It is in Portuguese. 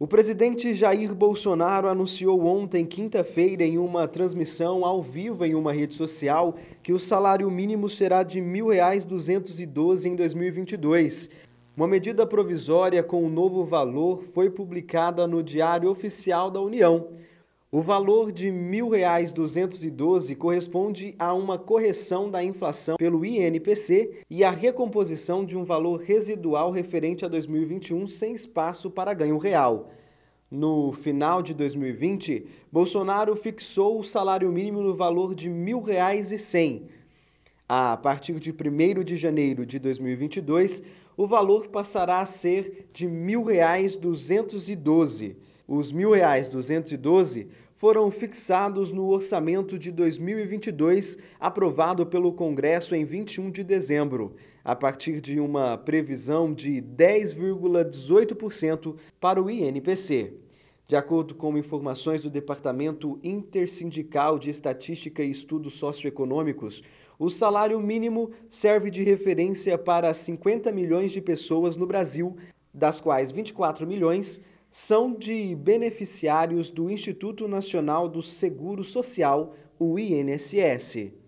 O presidente Jair Bolsonaro anunciou ontem, quinta-feira, em uma transmissão ao vivo em uma rede social, que o salário mínimo será de R$ 1.212 em 2022. Uma medida provisória com o um novo valor foi publicada no Diário Oficial da União. O valor de R$ 1.212 corresponde a uma correção da inflação pelo INPC e a recomposição de um valor residual referente a 2021 sem espaço para ganho real. No final de 2020, Bolsonaro fixou o salário mínimo no valor de R$ 1.100. A partir de 1 de janeiro de 2022, o valor passará a ser de R$ 1.212. Os mil reais foram fixados no orçamento de 2022, aprovado pelo Congresso em 21 de dezembro, a partir de uma previsão de 10,18% para o INPC. De acordo com informações do Departamento Intersindical de Estatística e Estudos Socioeconômicos, o salário mínimo serve de referência para 50 milhões de pessoas no Brasil, das quais 24 milhões são de beneficiários do Instituto Nacional do Seguro Social, o INSS.